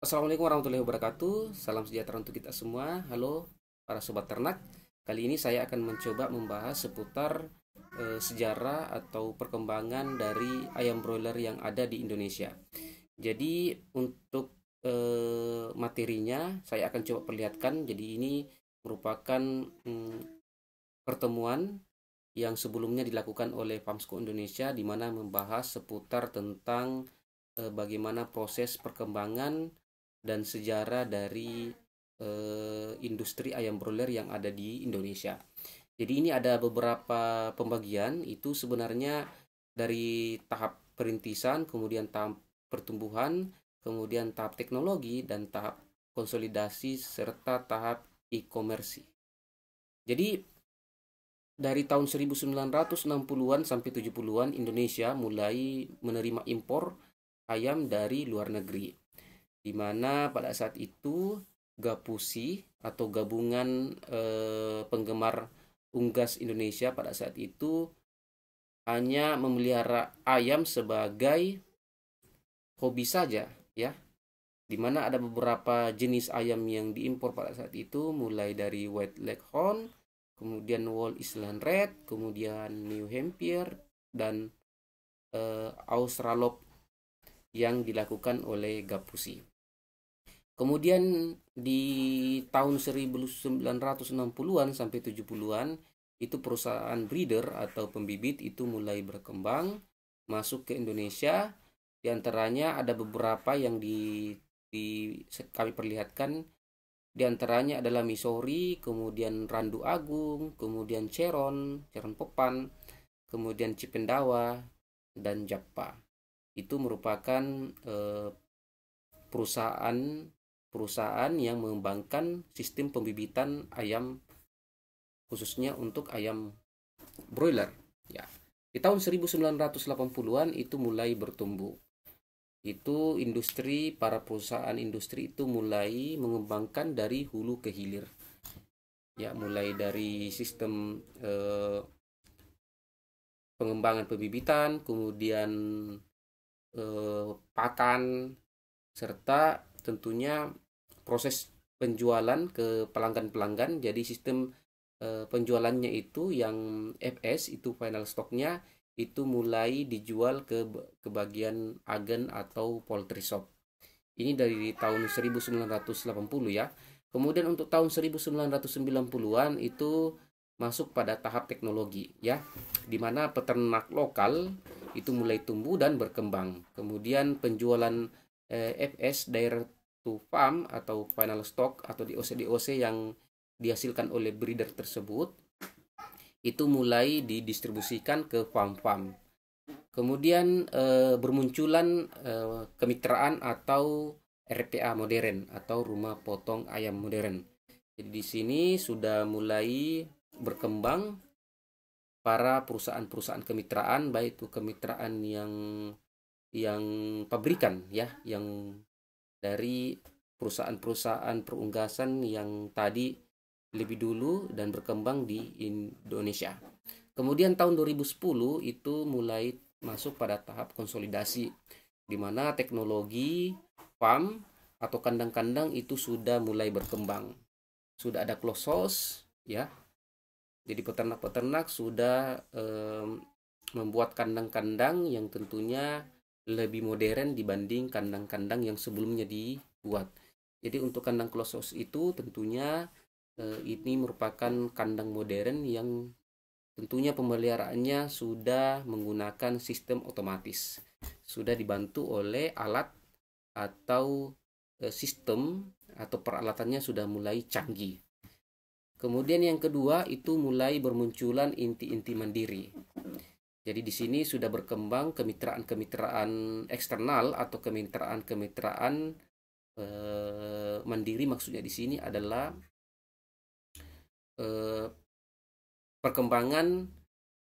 Assalamualaikum warahmatullahi wabarakatuh. Salam sejahtera untuk kita semua. Halo para sobat ternak. Kali ini saya akan mencoba membahas seputar e, sejarah atau perkembangan dari ayam broiler yang ada di Indonesia. Jadi untuk e, materinya saya akan coba perlihatkan. Jadi ini merupakan mm, pertemuan yang sebelumnya dilakukan oleh Pamsko Indonesia di mana membahas seputar tentang e, bagaimana proses perkembangan dan sejarah dari eh, industri ayam broiler yang ada di Indonesia. Jadi ini ada beberapa pembagian itu sebenarnya dari tahap perintisan, kemudian tahap pertumbuhan, kemudian tahap teknologi dan tahap konsolidasi serta tahap e-commerce. Jadi dari tahun 1960-an sampai 70-an Indonesia mulai menerima impor ayam dari luar negeri di mana pada saat itu Gapusi atau gabungan eh, penggemar unggas Indonesia pada saat itu hanya memelihara ayam sebagai hobi saja ya di mana ada beberapa jenis ayam yang diimpor pada saat itu mulai dari white leg horn kemudian wall island red kemudian new hampshire dan e, eh, australop yang dilakukan oleh gapusi Kemudian di tahun 1960-an sampai 70-an itu perusahaan breeder atau pembibit itu mulai berkembang masuk ke Indonesia. Di antaranya ada beberapa yang di, di kami perlihatkan di antaranya adalah Missouri, kemudian Randu Agung, kemudian Ceron, Ceron Popan, kemudian Cipendawa, dan Japa. Itu merupakan eh, perusahaan perusahaan yang mengembangkan sistem pembibitan ayam khususnya untuk ayam broiler ya di tahun 1980-an itu mulai bertumbuh itu industri para perusahaan industri itu mulai mengembangkan dari hulu ke hilir ya mulai dari sistem eh, pengembangan pembibitan kemudian eh, pakan serta tentunya proses penjualan ke pelanggan-pelanggan jadi sistem e, penjualannya itu yang FS itu final stoknya itu mulai dijual ke ke bagian agen atau poultry shop ini dari tahun 1980 ya kemudian untuk tahun 1990-an itu masuk pada tahap teknologi ya dimana peternak lokal itu mulai tumbuh dan berkembang kemudian penjualan Eh, FS direct to farm atau final stock atau DOC DOC yang dihasilkan oleh breeder tersebut itu mulai didistribusikan ke farm-farm. Kemudian e, bermunculan e, kemitraan atau RPA modern atau rumah potong ayam modern. Jadi di sini sudah mulai berkembang para perusahaan-perusahaan kemitraan baik itu kemitraan yang yang pabrikan ya yang dari perusahaan-perusahaan perunggasan yang tadi lebih dulu dan berkembang di Indonesia. Kemudian tahun 2010 itu mulai masuk pada tahap konsolidasi di mana teknologi farm atau kandang-kandang itu sudah mulai berkembang. Sudah ada close source ya. Jadi peternak-peternak sudah um, membuat kandang-kandang yang tentunya lebih modern dibanding kandang-kandang yang sebelumnya dibuat. Jadi untuk kandang klosos itu tentunya eh, ini merupakan kandang modern yang tentunya pemeliharaannya sudah menggunakan sistem otomatis. Sudah dibantu oleh alat atau eh, sistem atau peralatannya sudah mulai canggih. Kemudian yang kedua itu mulai bermunculan inti-inti mandiri. Jadi di sini sudah berkembang kemitraan-kemitraan eksternal atau kemitraan-kemitraan eh, mandiri maksudnya di sini adalah eh, perkembangan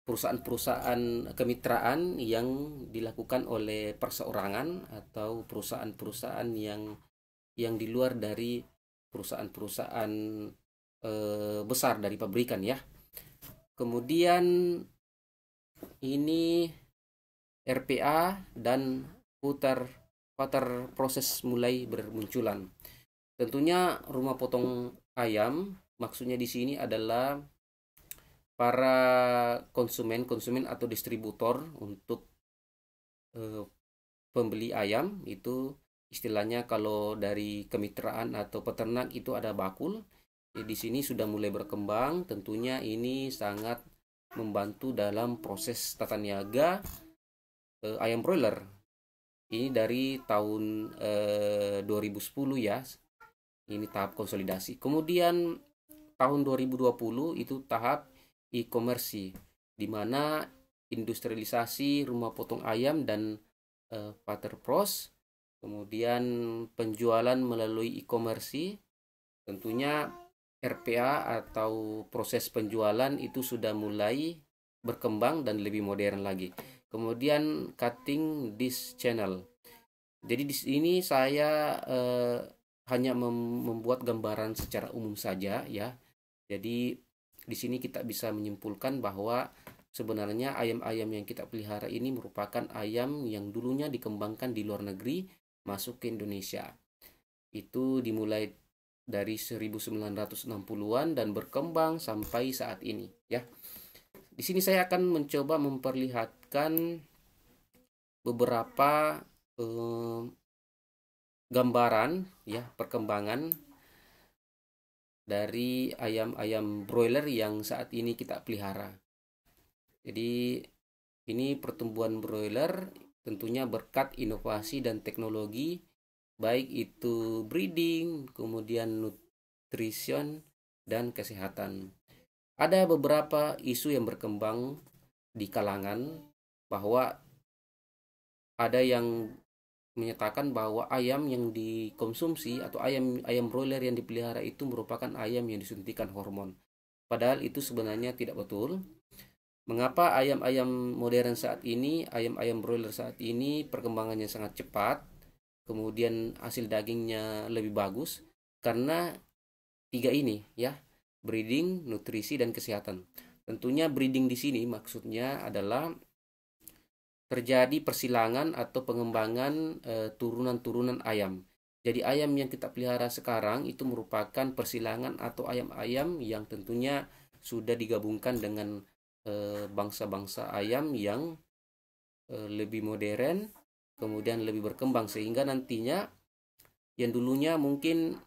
perusahaan-perusahaan kemitraan yang dilakukan oleh perseorangan atau perusahaan-perusahaan yang yang di luar dari perusahaan-perusahaan eh, besar dari pabrikan ya. Kemudian ini RPA dan putar putar proses mulai bermunculan. Tentunya rumah potong ayam maksudnya di sini adalah para konsumen konsumen atau distributor untuk e, pembeli ayam itu istilahnya kalau dari kemitraan atau peternak itu ada bakul. Jadi Di sini sudah mulai berkembang, tentunya ini sangat membantu dalam proses tata niaga eh, ayam broiler. Ini dari tahun eh, 2010 ya. Ini tahap konsolidasi. Kemudian tahun 2020 itu tahap e-commerce di mana industrialisasi rumah potong ayam dan eh, pater pros kemudian penjualan melalui e-commerce tentunya RPA atau proses penjualan itu sudah mulai berkembang dan lebih modern lagi. Kemudian cutting this channel. Jadi di sini saya eh, hanya mem membuat gambaran secara umum saja ya. Jadi di sini kita bisa menyimpulkan bahwa sebenarnya ayam-ayam yang kita pelihara ini merupakan ayam yang dulunya dikembangkan di luar negeri masuk ke Indonesia. Itu dimulai dari 1960-an dan berkembang sampai saat ini ya. Di sini saya akan mencoba memperlihatkan beberapa eh, gambaran ya perkembangan dari ayam-ayam broiler yang saat ini kita pelihara. Jadi ini pertumbuhan broiler tentunya berkat inovasi dan teknologi baik itu breeding, kemudian nutrition dan kesehatan. Ada beberapa isu yang berkembang di kalangan bahwa ada yang menyatakan bahwa ayam yang dikonsumsi atau ayam ayam broiler yang dipelihara itu merupakan ayam yang disuntikan hormon. Padahal itu sebenarnya tidak betul. Mengapa ayam-ayam modern saat ini, ayam-ayam broiler saat ini perkembangannya sangat cepat kemudian hasil dagingnya lebih bagus karena tiga ini ya breeding, nutrisi dan kesehatan. Tentunya breeding di sini maksudnya adalah terjadi persilangan atau pengembangan eh, turunan-turunan e, ayam. Jadi ayam yang kita pelihara sekarang itu merupakan persilangan atau ayam-ayam yang tentunya sudah digabungkan dengan eh, bangsa-bangsa e, ayam yang e, lebih modern kemudian lebih berkembang sehingga nantinya yang dulunya mungkin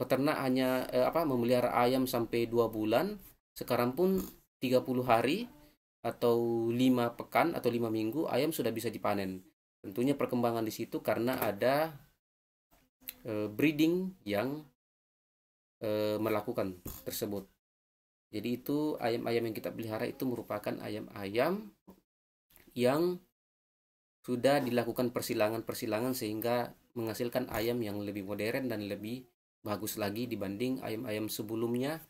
peternak hanya eh, apa memelihara ayam sampai dua bulan sekarang pun 30 hari atau lima pekan atau lima minggu ayam sudah bisa dipanen tentunya perkembangan di situ karena ada eh, breeding yang eh, melakukan tersebut jadi itu ayam-ayam yang kita pelihara itu merupakan ayam-ayam yang sudah dilakukan persilangan-persilangan sehingga menghasilkan ayam yang lebih modern dan lebih bagus lagi dibanding ayam-ayam sebelumnya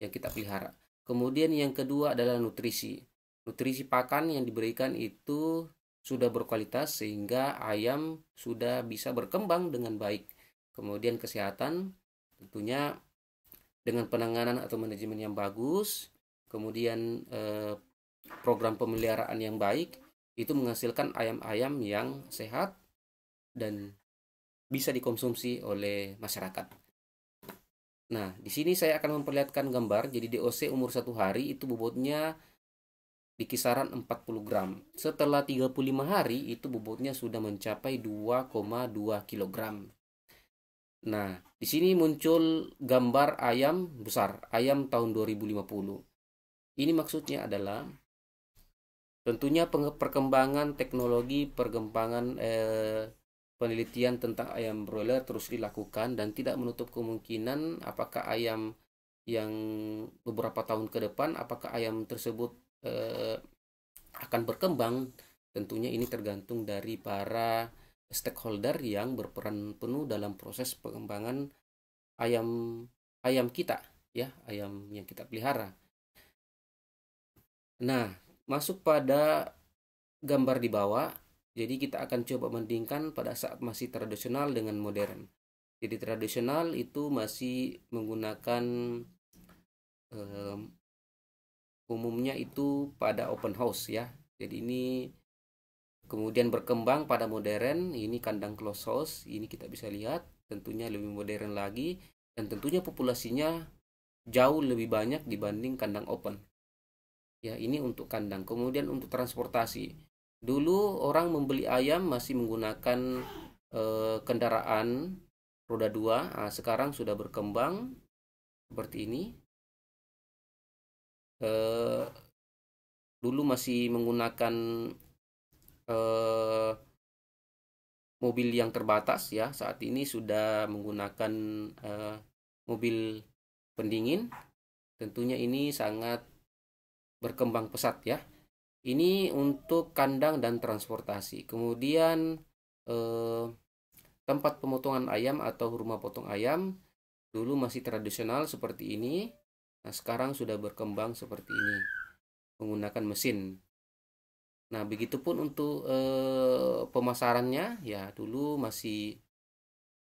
yang kita pelihara. Kemudian yang kedua adalah nutrisi. Nutrisi pakan yang diberikan itu sudah berkualitas sehingga ayam sudah bisa berkembang dengan baik. Kemudian kesehatan tentunya dengan penanganan atau manajemen yang bagus, kemudian eh, program pemeliharaan yang baik, itu menghasilkan ayam-ayam yang sehat dan bisa dikonsumsi oleh masyarakat. Nah, di sini saya akan memperlihatkan gambar. Jadi DOC umur satu hari itu bobotnya di kisaran 40 gram. Setelah 35 hari itu bobotnya sudah mencapai 2,2 kg. Nah, di sini muncul gambar ayam besar, ayam tahun 2050. Ini maksudnya adalah Tentunya perkembangan teknologi, perkembangan eh, penelitian tentang ayam broiler terus dilakukan dan tidak menutup kemungkinan apakah ayam yang beberapa tahun ke depan apakah ayam tersebut eh, akan berkembang. Tentunya ini tergantung dari para stakeholder yang berperan penuh dalam proses pengembangan ayam ayam kita ya, ayam yang kita pelihara. Nah, masuk pada gambar di bawah jadi kita akan coba bandingkan pada saat masih tradisional dengan modern jadi tradisional itu masih menggunakan um, umumnya itu pada open house ya jadi ini kemudian berkembang pada modern ini kandang close house ini kita bisa lihat tentunya lebih modern lagi dan tentunya populasinya jauh lebih banyak dibanding kandang open ya ini untuk kandang kemudian untuk transportasi dulu orang membeli ayam masih menggunakan eh, kendaraan roda dua nah, sekarang sudah berkembang seperti ini eh, dulu masih menggunakan eh, mobil yang terbatas ya saat ini sudah menggunakan eh, mobil pendingin tentunya ini sangat berkembang pesat ya. Ini untuk kandang dan transportasi. Kemudian eh, tempat pemotongan ayam atau rumah potong ayam dulu masih tradisional seperti ini. Nah, sekarang sudah berkembang seperti ini menggunakan mesin. Nah, begitupun untuk eh, pemasarannya ya dulu masih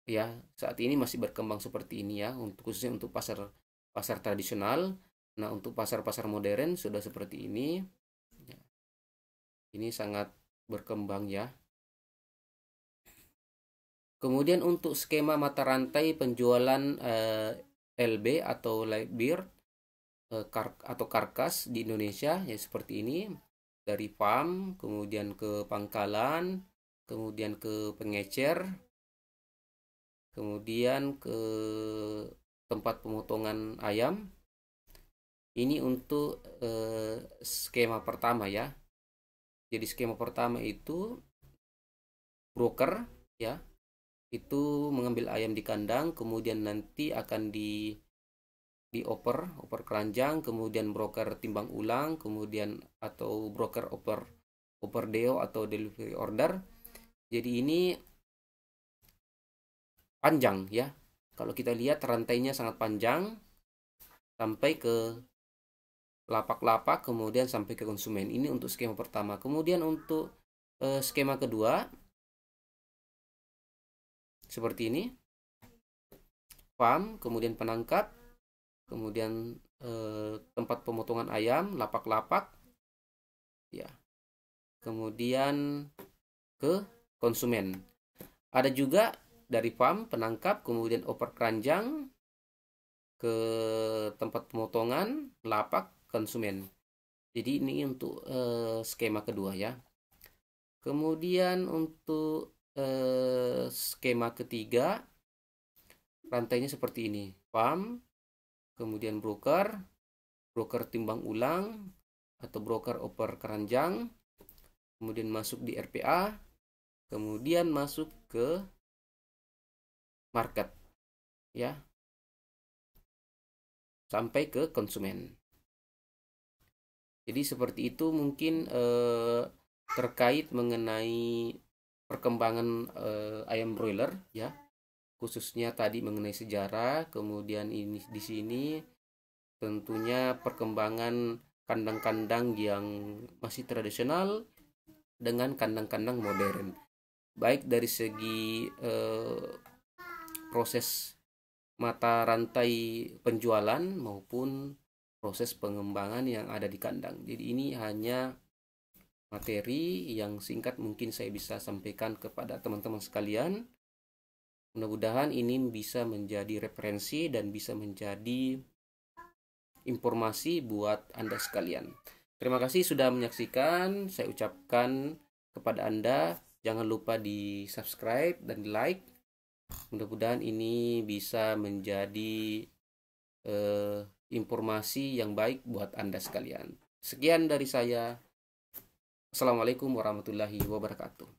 ya saat ini masih berkembang seperti ini ya untuk khususnya untuk pasar pasar tradisional Nah, untuk pasar-pasar modern sudah seperti ini. Ya. Ini sangat berkembang ya. Kemudian untuk skema mata rantai penjualan eh, LB atau light beer eh, kar atau karkas di Indonesia ya seperti ini dari farm kemudian ke pangkalan kemudian ke pengecer kemudian ke tempat pemotongan ayam ini untuk eh, skema pertama ya jadi skema pertama itu broker ya itu mengambil ayam di kandang kemudian nanti akan di dioper oper keranjang kemudian broker timbang ulang kemudian atau broker oper oper deo atau delivery order jadi ini panjang ya kalau kita lihat rantainya sangat panjang sampai ke lapak-lapak kemudian sampai ke konsumen ini untuk skema pertama kemudian untuk eh, skema kedua seperti ini farm kemudian penangkap kemudian eh, tempat pemotongan ayam lapak-lapak ya kemudian ke konsumen ada juga dari farm penangkap kemudian oper keranjang ke tempat pemotongan lapak konsumen. Jadi ini untuk uh, skema kedua ya. Kemudian untuk uh, skema ketiga rantainya seperti ini. Pam, kemudian broker, broker timbang ulang atau broker oper keranjang, kemudian masuk di RPA, kemudian masuk ke market ya sampai ke konsumen. Jadi seperti itu mungkin eh, terkait mengenai perkembangan eh, ayam broiler ya. Khususnya tadi mengenai sejarah, kemudian ini di sini tentunya perkembangan kandang-kandang yang masih tradisional dengan kandang-kandang modern. Baik dari segi eh, proses mata rantai penjualan maupun proses pengembangan yang ada di kandang. Jadi ini hanya materi yang singkat mungkin saya bisa sampaikan kepada teman-teman sekalian. Mudah-mudahan ini bisa menjadi referensi dan bisa menjadi informasi buat Anda sekalian. Terima kasih sudah menyaksikan. Saya ucapkan kepada Anda jangan lupa di-subscribe dan di-like. Mudah-mudahan ini bisa menjadi eh, informasi yang baik buat Anda sekalian. Sekian dari saya. Assalamualaikum warahmatullahi wabarakatuh.